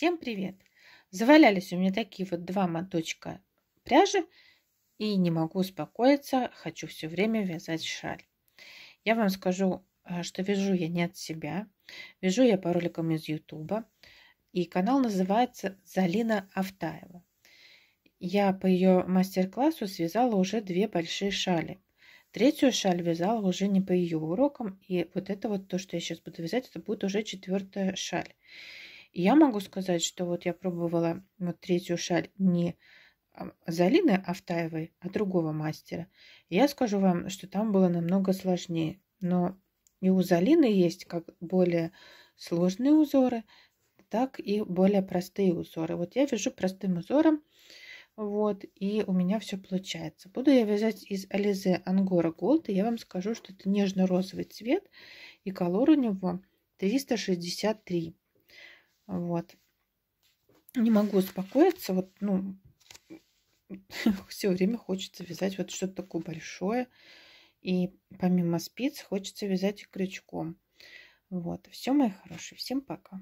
Всем привет! Завалялись у меня такие вот два моточка пряжи, и не могу успокоиться, хочу все время вязать шаль. Я вам скажу, э, что вяжу я не от себя, вяжу я по роликам из Ютуба, и канал называется Залина Автаева. Я по ее мастер-классу связала уже две большие шали. Третью шаль вязала уже не по ее урокам, и вот это вот то, что я сейчас буду вязать, это будет уже четвертая шаль. И я могу сказать, что вот я пробовала вот третью шаль не Залины Автаевой, а другого мастера. я скажу вам, что там было намного сложнее. Но и у Залины есть как более сложные узоры, так и более простые узоры. Вот я вяжу простым узором, вот, и у меня все получается. Буду я вязать из Ализе Ангора Голд, и я вам скажу, что это нежно-розовый цвет, и колор у него 363. Вот. Не могу успокоиться. Вот, ну, все время хочется вязать вот что-то такое большое. И помимо спиц хочется вязать и крючком. Вот. Все, мои хорошие. Всем пока.